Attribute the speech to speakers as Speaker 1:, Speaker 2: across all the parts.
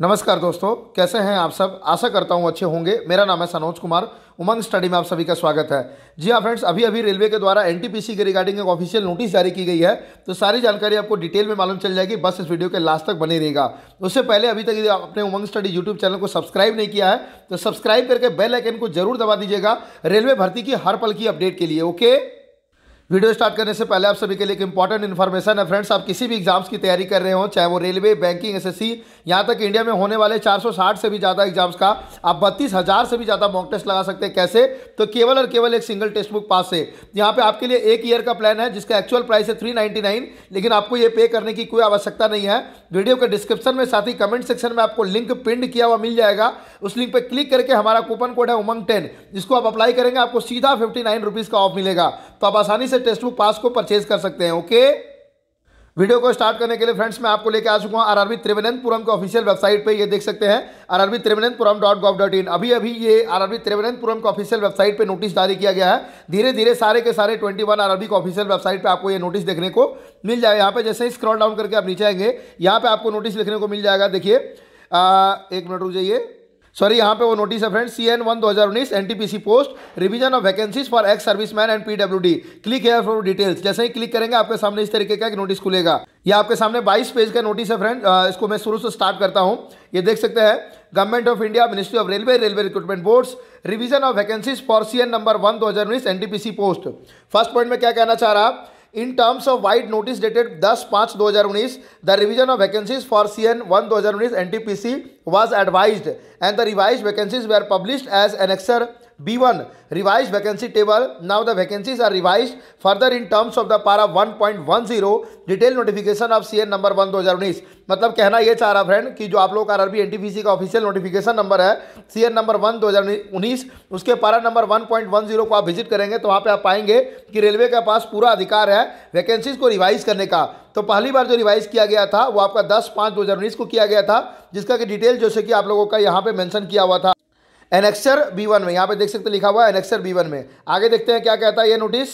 Speaker 1: नमस्कार दोस्तों कैसे हैं आप सब आशा करता हूं अच्छे होंगे मेरा नाम है सनोज कुमार उमंग स्टडी में आप सभी का स्वागत है जी हाँ फ्रेंड्स अभी अभी रेलवे के द्वारा एनटीपीसी के रिगार्डिंग एक ऑफिशियल नोटिस जारी की गई है तो सारी जानकारी आपको डिटेल में मालूम चल जाएगी बस इस वीडियो के लास्ट तक बने रहेगा उससे पहले अभी तक यदि आपने उमंग स्टडी यूट्यूब चैनल को सब्सक्राइब नहीं किया है तो सब्सक्राइब करके बेलाइकन को जरूर दबा दीजिएगा रेलवे भर्ती की हर पल की अपडेट के लिए ओके वीडियो स्टार्ट करने से पहले आप सभी के लिए एक इंपॉर्टेंट इन्फॉर्मेशन है फ्रेंड्स आप किसी भी एग्जाम्स की तैयारी कर रहे हो चाहे वो रेलवे बैंकिंग एसएससी यहां तक इंडिया में होने वाले 460 से भी ज़्यादा एग्जाम्स का आप बत्तीस हज़ार से भी ज़्यादा मॉक टेस्ट लगा सकते हैं कैसे तो केवल और केवल एक सिंगल टेस्ट बुक पास से यहाँ पे आपके लिए एक ईयर का प्लान है जिसका एक्चुअल प्राइस है थ्री लेकिन आपको ये पे करने की कोई आवश्यकता नहीं है वीडियो के डिस्क्रिप्शन में साथ ही कमेंट सेक्शन में आपको लिंक पिंड किया हुआ मिल जाएगा उस लिंक पर क्लिक करके हमारा कूपन कोड है उमंग टेन जिसको आप अप्लाई करेंगे आपको सीधा फिफ्टी नाइन रुपीज़ का ऑफ मिलेगा तो आप आसानी से टेक्स्ट बुक पास को परचेज कर सकते हैं ओके वीडियो को स्टार्ट करने के लिए फ्रेंड्स मैं आपको लेकर आ चुका हूँ आर आरबी के ऑफिशियल वेबसाइट पे ये देख सकते हैं R RB dot gov dot in अभी अभी ये आर आरबी के ऑफिशियल वेबसाइट पे नोटिस जारी किया गया है धीरे धीरे सारे के सारे ट्वेंटी वन आरबी के ऑफिशियल वेबसाइट पर आपको ये नोटिस देखने को मिल जाएगा यहाँ पे जैसे ही स्क्रॉल डाउन करके आप नीचे आएंगे यहाँ पे आपको नोटिस लिखने को मिल जाएगा देखिए एक मिनट रुक जाइए सॉरी यहाँ पे वो नोटिस है फ्रेंड्स सी एन वन दो हज़ार उन्नीस N C post revision of vacancies for ex serviceman and D click here for details जैसे ही क्लिक करेंगे आपके सामने इस तरीके का एक नोटिस खुलेगा ये आपके सामने 22 पेज का नोटिस है फ्रेंड इसको मैं शुरू से स्टार्ट करता हूँ ये देख सकते हैं government of India ministry of railway railway recruitment boards revision of vacancies for C N number one दो हज़ार उन्नीस एनटीपीसी पोस्ट फर्स्ट पॉइंट में क्या कहना चाह रहा है in terms of wide notice dated 10 5 2019 the revision of vacancies for cn 1 2019 ntpc was advised and the revised vacancies were published as annexure B B1 revised revise further in terms of the para one point one zero detail notification 1.10 C N number one दो हज़ार उन्नीस मतलब कहना ये चाह रहा friend कि जो आप लोग का पी एनटीपीसी का ऑफिशियल नोटिफिकेशन नंबर है एन नंबर वन उन्नीस उसके पारा नंबर 1.10 को आप विजिट करेंगे तो वहाँ पे आप पाएंगे कि रेलवे के पास पूरा अधिकार है वैकेंसीज को रिवाइज करने का तो पहली बार जो रिवाइज किया गया था वो आपका दस पाँच दो को किया गया था जिसका कि डिटेल जैसे कि आप लोगों का यहाँ पर मैंशन किया हुआ था एनेक्सर बी वन में यहाँ पे देख सकते लिखा हुआ है एनेक्सर बी वन में आगे देखते हैं क्या कहता है ये नोटिस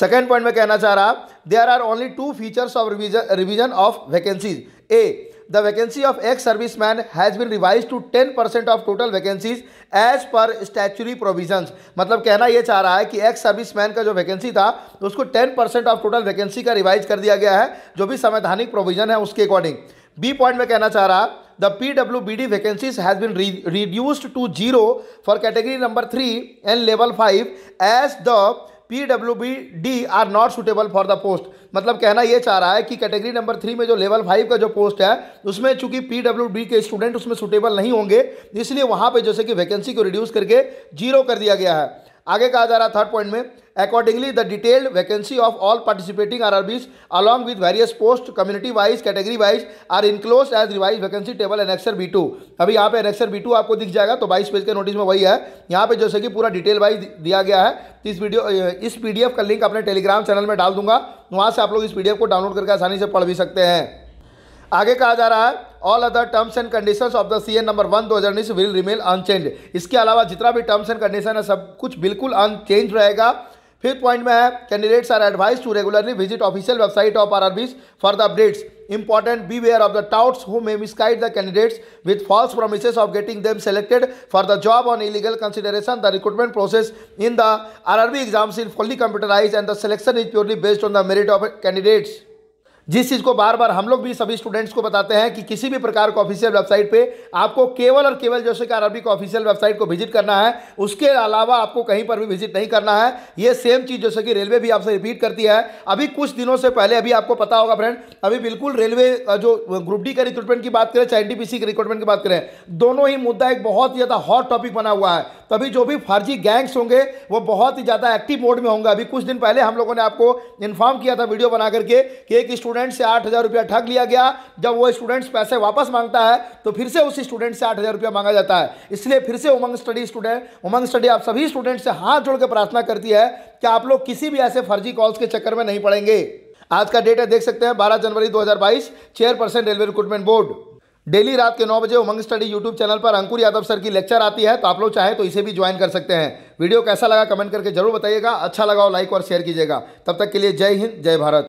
Speaker 1: सेकेंड पॉइंट में कहना चाह रहा there are only two features of revision revision of vacancies A of ex service man has been revise to ten percent of total vacancies as per statutory provision मतलब कहना यह चाह रहा है कि एक्स सर्विस मैन का जो vacancy था उसको ten percent of total vacancy का रिवाइज कर दिया गया है जो भी संवैधानिक प्रोविजन है उसके अकॉर्डिंग बी पॉइंट में कहना चाह रहा the PWBD vacancies has been re reduced to zero for category number three and level five as the P R not suitable for the post मतलब कहना यह चाह रहा है कि कैटेगरी नंबर थ्री में जो लेवल फाइव का जो पोस्ट है उसमें चूंकि पी के स्टूडेंट उसमें सुटेबल नहीं होंगे इसलिए वहां पे जैसे कि वैकेंसी को रिड्यूस करके जीरो कर दिया गया है आगे कहा जा रहा है थर्ड पॉइंट में Accordingly, the detailed vacancy of all participating RRBs along with various post community-wise, category-wise are enclosed as revised vacancy table annexer B2. abhi yahan pe annexer B2 aapko dikh jayega to 22 page ke notice mein wahi hai yahan pe jaise ki pura detail wise diya gaya hai इस video इस PDF का link अपने Telegram channel में डाल दूंगा वहाँ से आप लोग इस पीडीएफ को डाउनलोड करके आसानी से पढ़ भी सकते हैं आगे कहा जा रहा है all other terms and condition of the C N number one दो हज़ार उन्नीस विल रिमेन अनचेंज इसके अलावा जितना भी टर्म्स एंड कंडीशन है सब कुछ बिल्कुल अनचेंज रहेगा फिफ्थ पॉइंट में है candidates are advise to regularly visit official website of RRBs for the updates important beware of the touts who may misguide the candidates with false promises of getting them selected for the job on illegal consideration the recruitment process in the RRB exams in fully computerise and the selection is purely based on the merit of candidates जिस चीज़ को बार बार हम लोग भी सभी students को बताते हैं कि किसी भी प्रकार के ऑफिशियल वेबसाइट पे आपको केवल और केवल जैसे कि अरबी को ऑफिशियल वेबसाइट को विजिट करना है उसके अलावा आपको कहीं पर भी विजिट नहीं करना है ये सेम चीज़ जैसे कि रेलवे भी आपसे रिपीट करती है अभी कुछ दिनों से पहले अभी आपको पता होगा फ्रेंड अभी बिल्कुल रेलवे जो ग्रुप डी का रिक्रूटमेंट की बात करें चाहे एनडीपीसी की रिक्रूटमेंट की बात करें दोनों ही मुद्दा एक बहुत ही ज़्यादा हॉट टॉपिक बना हुआ है तभी जो भी फर्जी गैंग्स होंगे वो बहुत ही ज़्यादा एक्टिव मोड में होंगे अभी कुछ दिन पहले हम लोगों ने आपको इन्फॉर्म किया था वीडियो बना करके कि एक स्टूडेंट स्टूडेंट से आठ हज़ार रुपया ठग लिया गया जब वो स्टूडेंट्स पैसे वापस मांगता है तो फिर से उस स्टूडेंट से आठ हज़ार रुपया मांगा जाता है इसलिए फिर से Umang study student Umang study आप सभी स्टूडेंट से हाथ जोड़ के प्रार्थना करती है कि आप लोग किसी भी ऐसे फर्जी कॉल्स के चक्कर में नहीं पड़ेंगे आज का डेट है देख सकते हैं बारह जनवरी दो chairperson railway recruitment board daily रात के नौ बजे उमंग स्टडी यूट्यूब चैनल पर अंकुर यादव सर की लेक्चर आती है तो आप लोग चाहे तो इसे भी ज्वाइन कर सकते हैं वीडियो कैसा लगा कमेंट करके जरूर बताइएगा अच्छा लगा हो लाइक और शेयर कीजिएगा तब तक के लिए जय हिंद जय भारत